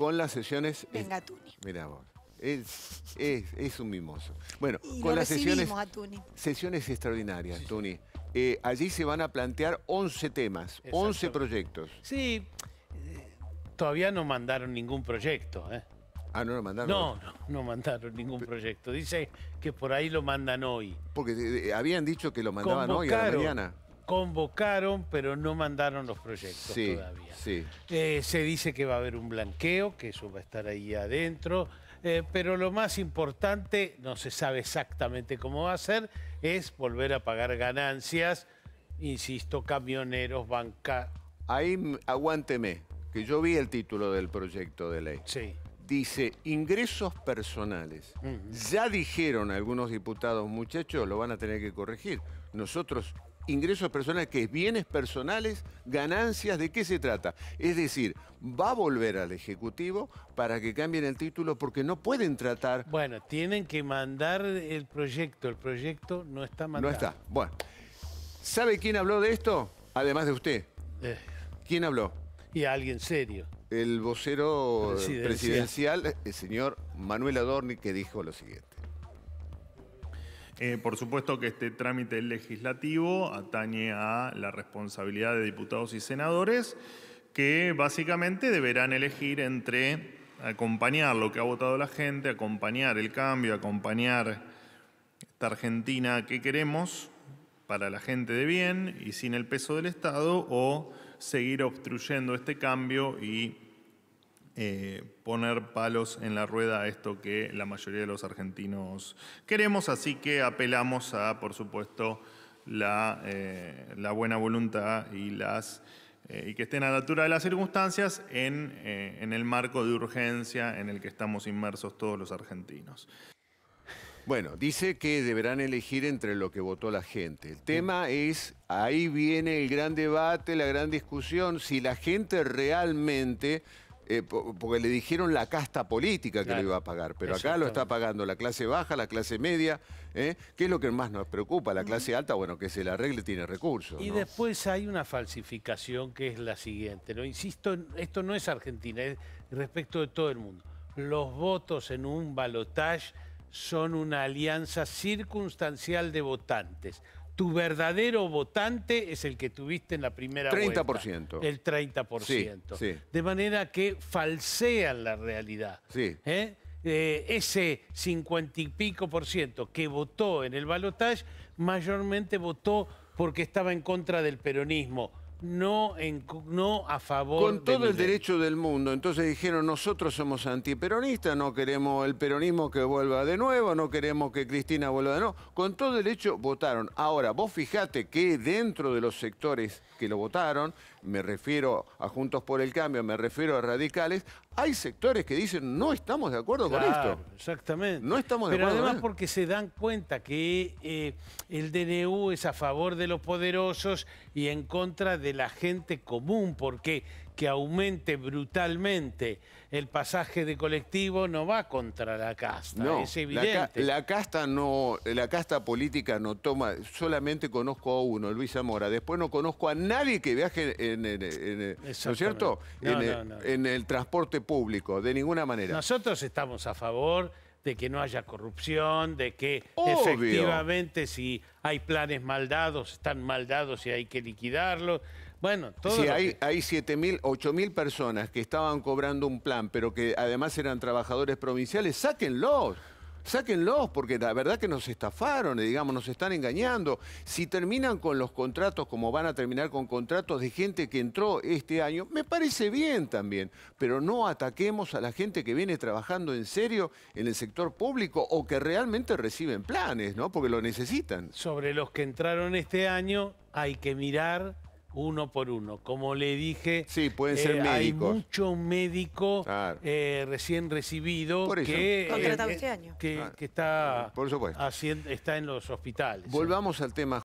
con las sesiones... Venga, Tuni. Mira vos. Es, un mimoso. Bueno, con las sesiones, sesiones extraordinarias, Tuni. Eh, allí se van a plantear 11 temas, 11 proyectos. Sí, eh, todavía no mandaron ningún proyecto. ¿eh? Ah, no lo mandaron. No, no, no mandaron ningún proyecto. Dice que por ahí lo mandan hoy. Porque habían dicho que lo mandaban hoy a la mañana convocaron, pero no mandaron los proyectos todavía. Eh, se dice que va a haber un blanqueo, que eso va a estar ahí adentro, eh, pero lo más importante, no se sabe exactamente cómo va a ser, es volver a pagar ganancias, insisto, camioneros, banca. Ahí aguánteme, que yo vi el título del proyecto de ley. Sí dice ingresos personales. Ya dijeron algunos diputados, muchachos, lo van a tener que corregir. Nosotros, ingresos personales, que es bienes personales, ganancias, ¿de qué se trata? Es decir, va a volver al Ejecutivo para que cambien el título porque no pueden tratar... Bueno, tienen que mandar el proyecto, el proyecto no está mandado. No está, bueno. ¿Sabe quién habló de esto? Además de usted. Eh. ¿Quién habló? Y a alguien serio el vocero presidencial. el señor Manuel Adorni, que dijo lo siguiente. Eh, por supuesto que este trámite legislativo atañe a la responsabilidad de diputados y senadores que básicamente deberán elegir entre acompañar lo que ha votado la gente, acompañar el cambio, acompañar esta Argentina que queremos para la gente de bien y sin el peso del Estado o seguir obstruyendo este cambio y eh, poner palos en la rueda a esto que la mayoría de los argentinos queremos, así que apelamos a, por supuesto, la, eh, buena voluntad y las eh, y que estén a la altura de las circunstancias en el marco de urgencia en el que estamos inmersos todos los argentinos. Bueno, dice que deberán elegir entre lo que votó la gente. El tema es, ahí viene el gran debate, la gran discusión, si la gente realmente... Eh, porque le dijeron la casta política que le lo iba a pagar, pero acá lo está pagando la clase baja, la clase media, ¿eh? que es lo que más nos preocupa, la clase alta, bueno, que se la arregle tiene recursos. Y después hay una falsificación que es la siguiente, ¿no? Insisto, esto no es Argentina, es respecto de todo el mundo. Los votos en un balotaje son una alianza circunstancial de votantes. Tu verdadero votante es el que tuviste en la primera vuelta. El 30%. El 30%. De manera que falsean la realidad. ¿Eh? Eh, ese 50 y pico por ciento que votó en el balotaje mayormente votó porque estaba en contra del peronismo no, en, no a favor Con todo el derecho del mundo. Entonces dijeron, nosotros somos antiperonistas, no queremos el peronismo que vuelva de nuevo, no queremos que Cristina vuelva de nuevo. Con todo el derecho votaron. Ahora, vos fijate que dentro de los sectores que lo votaron, me refiero a Juntos por el Cambio, me refiero a radicales, hay sectores que dicen, no estamos de acuerdo con esto. Exactamente. No estamos de Pero acuerdo. Pero además porque se dan cuenta que eh, el DNU es a favor de los poderosos y en contra de de la gente común, porque que aumente brutalmente el pasaje de colectivo no va contra la casta, es evidente. La, casta no, la casta política no toma, solamente conozco a uno, Luis Zamora, después no conozco a nadie que viaje cierto? en el transporte público, de ninguna manera. Nosotros estamos a favor de que no haya corrupción, de que efectivamente si hay planes maldados, están maldados y hay que liquidarlos. Bueno, todo hay, hay 7.000, 8.000 personas que estaban cobrando un plan, pero que además eran trabajadores provinciales, sáquenlos. Sáquenlos porque la verdad que nos estafaron, digamos, nos están engañando. Si terminan con los contratos como van a terminar con contratos de gente que entró este año, me parece bien también, pero no ataquemos a la gente que viene trabajando en serio en el sector público o que realmente reciben planes, ¿no? Porque lo necesitan. Sobre los que entraron este año hay que mirar uno por uno. Como le dije, pueden ser eh, hay mucho médico eh, recién recibido eh, que, que, que, está, Haciendo, está en los hospitales. Volvamos al tema